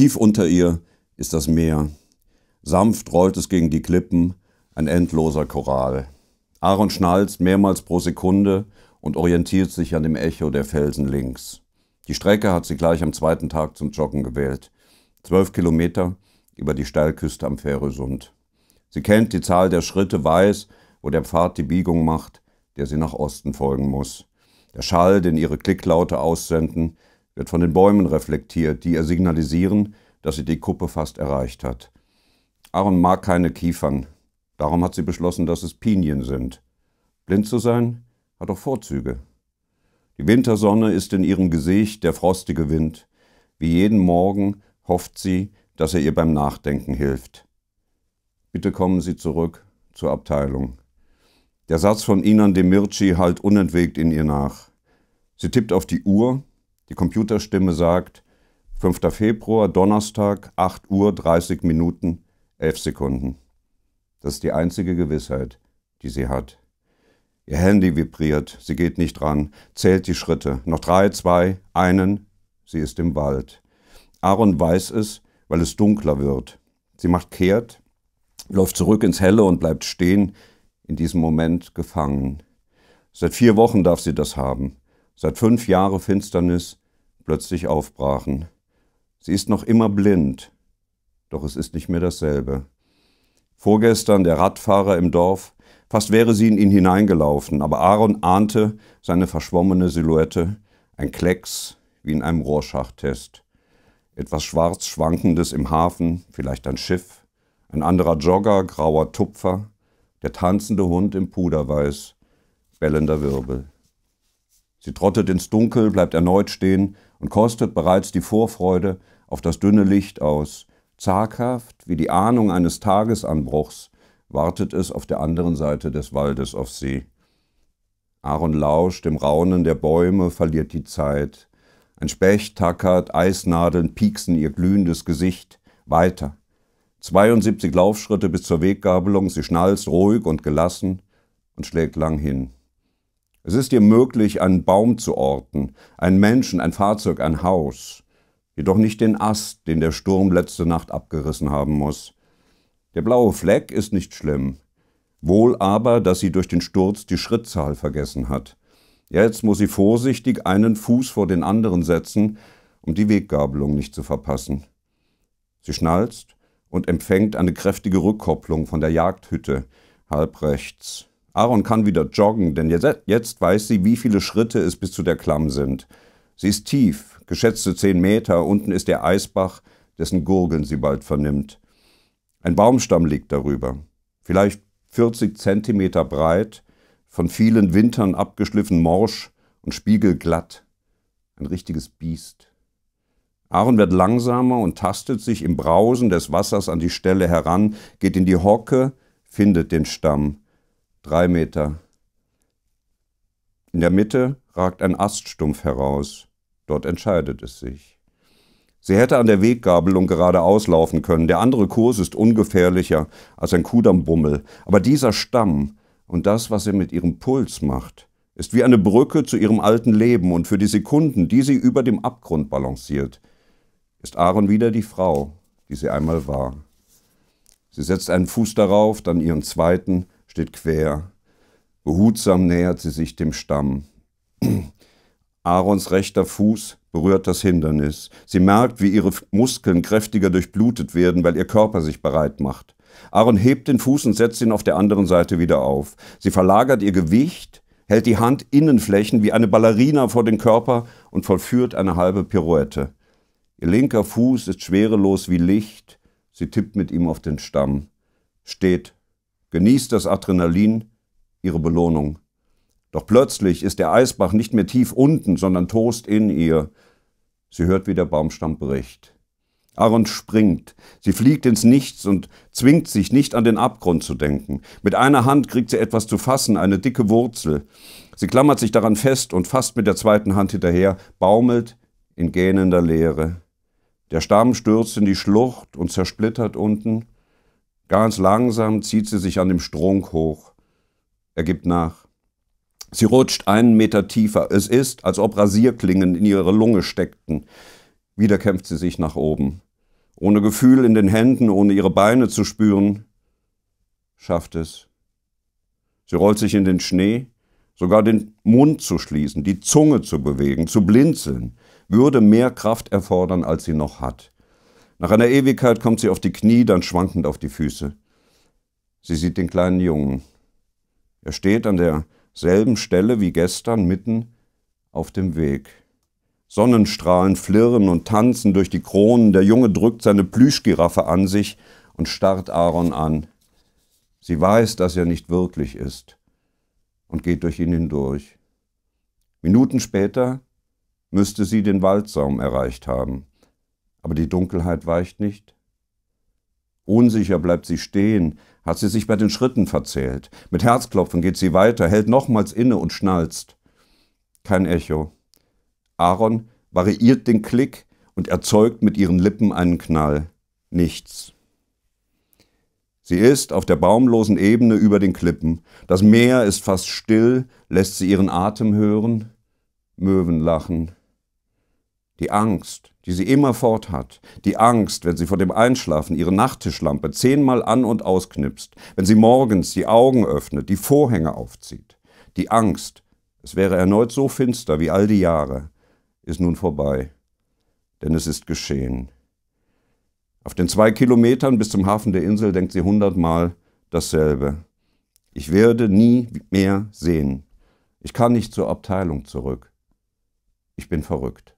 Tief unter ihr ist das Meer. Sanft rollt es gegen die Klippen, ein endloser Choral. Aaron schnalzt mehrmals pro Sekunde und orientiert sich an dem Echo der Felsen links. Die Strecke hat sie gleich am zweiten Tag zum Joggen gewählt. Zwölf Kilometer über die Steilküste am Fährösund. Sie kennt die Zahl der Schritte, weiß, wo der Pfad die Biegung macht, der sie nach Osten folgen muss. Der Schall, den ihre Klicklaute aussenden, wird von den Bäumen reflektiert, die ihr signalisieren, dass sie die Kuppe fast erreicht hat. Aaron mag keine Kiefern, darum hat sie beschlossen, dass es Pinien sind. Blind zu sein hat auch Vorzüge. Die Wintersonne ist in ihrem Gesicht, der frostige Wind. Wie jeden Morgen hofft sie, dass er ihr beim Nachdenken hilft. Bitte kommen Sie zurück zur Abteilung. Der Satz von Inan Demirci hallt unentwegt in ihr nach. Sie tippt auf die Uhr die Computerstimme sagt 5. Februar, Donnerstag, 8 Uhr, 30 Minuten, 11 Sekunden. Das ist die einzige Gewissheit, die sie hat. Ihr Handy vibriert, sie geht nicht ran, zählt die Schritte. Noch drei, zwei, einen, sie ist im Wald. Aaron weiß es, weil es dunkler wird. Sie macht kehrt, läuft zurück ins Helle und bleibt stehen, in diesem Moment gefangen. Seit vier Wochen darf sie das haben. Seit fünf Jahren Finsternis, plötzlich aufbrachen. Sie ist noch immer blind, doch es ist nicht mehr dasselbe. Vorgestern der Radfahrer im Dorf, fast wäre sie in ihn hineingelaufen, aber Aaron ahnte seine verschwommene Silhouette, ein Klecks wie in einem Rohrschachttest. Etwas schwarz schwankendes im Hafen, vielleicht ein Schiff, ein anderer Jogger, grauer Tupfer, der tanzende Hund im Puderweiß, bellender Wirbel. Sie trottet ins Dunkel, bleibt erneut stehen und kostet bereits die Vorfreude auf das dünne Licht aus. Zaghaft, wie die Ahnung eines Tagesanbruchs, wartet es auf der anderen Seite des Waldes auf sie. Aaron lauscht im Raunen der Bäume, verliert die Zeit. Ein Specht tackert, Eisnadeln pieksen ihr glühendes Gesicht. Weiter. 72 Laufschritte bis zur Weggabelung, sie schnalzt ruhig und gelassen und schlägt lang hin. Es ist dir möglich, einen Baum zu orten, einen Menschen, ein Fahrzeug, ein Haus, jedoch nicht den Ast, den der Sturm letzte Nacht abgerissen haben muss. Der blaue Fleck ist nicht schlimm, wohl aber, dass sie durch den Sturz die Schrittzahl vergessen hat. Jetzt muss sie vorsichtig einen Fuß vor den anderen setzen, um die Weggabelung nicht zu verpassen. Sie schnalzt und empfängt eine kräftige Rückkopplung von der Jagdhütte, halb rechts. Aaron kann wieder joggen, denn jetzt, weiß sie, wie viele Schritte es bis zu der Klamm sind. Sie ist tief, geschätzte zehn Meter, unten ist der Eisbach, dessen Gurgeln sie bald vernimmt. Ein Baumstamm liegt darüber, vielleicht 40 Zentimeter breit, von vielen Wintern abgeschliffen morsch und spiegelglatt. Ein richtiges Biest. Aaron wird langsamer und tastet sich im Brausen des Wassers an die Stelle heran, geht in die Hocke, findet den Stamm drei Meter. In der Mitte ragt ein Aststumpf heraus. Dort entscheidet es sich. Sie hätte an der Weggabelung geradeaus laufen können. Der andere Kurs ist ungefährlicher als ein Kudammbummel. Aber dieser Stamm und das, was er mit ihrem Puls macht, ist wie eine Brücke zu ihrem alten Leben und für die Sekunden, die sie über dem Abgrund balanciert, ist Aaron wieder die Frau, die sie einmal war. Sie setzt einen Fuß darauf, dann ihren zweiten, steht quer. Behutsam nähert sie sich dem Stamm. Aarons rechter Fuß berührt das Hindernis. Sie merkt, wie ihre Muskeln kräftiger durchblutet werden, weil ihr Körper sich bereit macht. Aaron hebt den Fuß und setzt ihn auf der anderen Seite wieder auf. Sie verlagert ihr Gewicht, hält die Handinnenflächen wie eine Ballerina vor den Körper und vollführt eine halbe Pirouette. Ihr linker Fuß ist schwerelos wie Licht. Sie tippt mit ihm auf den Stamm, steht genießt das Adrenalin, ihre Belohnung. Doch plötzlich ist der Eisbach nicht mehr tief unten, sondern tost in ihr. Sie hört, wie der Baumstamm bricht. Aaron springt. Sie fliegt ins Nichts und zwingt sich, nicht an den Abgrund zu denken. Mit einer Hand kriegt sie etwas zu fassen, eine dicke Wurzel. Sie klammert sich daran fest und fasst mit der zweiten Hand hinterher, baumelt in gähnender Leere. Der Stamm stürzt in die Schlucht und zersplittert unten. Ganz langsam zieht sie sich an dem Strunk hoch. Er gibt nach. Sie rutscht einen Meter tiefer. Es ist, als ob Rasierklingen in ihre Lunge steckten. Wieder kämpft sie sich nach oben. Ohne Gefühl in den Händen, ohne ihre Beine zu spüren, schafft es. Sie rollt sich in den Schnee, sogar den Mund zu schließen, die Zunge zu bewegen, zu blinzeln, würde mehr Kraft erfordern, als sie noch hat. Nach einer Ewigkeit kommt sie auf die Knie, dann schwankend auf die Füße. Sie sieht den kleinen Jungen. Er steht an derselben Stelle wie gestern mitten auf dem Weg. Sonnenstrahlen flirren und tanzen durch die Kronen. Der Junge drückt seine Plüschgiraffe an sich und starrt Aaron an. Sie weiß, dass er nicht wirklich ist und geht durch ihn hindurch. Minuten später müsste sie den Waldsaum erreicht haben aber die Dunkelheit weicht nicht. Unsicher bleibt sie stehen, hat sie sich bei den Schritten verzählt. Mit Herzklopfen geht sie weiter, hält nochmals inne und schnalzt. Kein Echo. Aaron variiert den Klick und erzeugt mit ihren Lippen einen Knall. Nichts. Sie ist auf der baumlosen Ebene über den Klippen. Das Meer ist fast still, lässt sie ihren Atem hören. Möwen lachen. Die Angst, die sie immerfort hat. Die Angst, wenn sie vor dem Einschlafen ihre Nachttischlampe zehnmal an- und ausknipst. Wenn sie morgens die Augen öffnet, die Vorhänge aufzieht. Die Angst, es wäre erneut so finster wie all die Jahre, ist nun vorbei. Denn es ist geschehen. Auf den zwei Kilometern bis zum Hafen der Insel denkt sie hundertmal dasselbe. Ich werde nie mehr sehen. Ich kann nicht zur Abteilung zurück. Ich bin verrückt.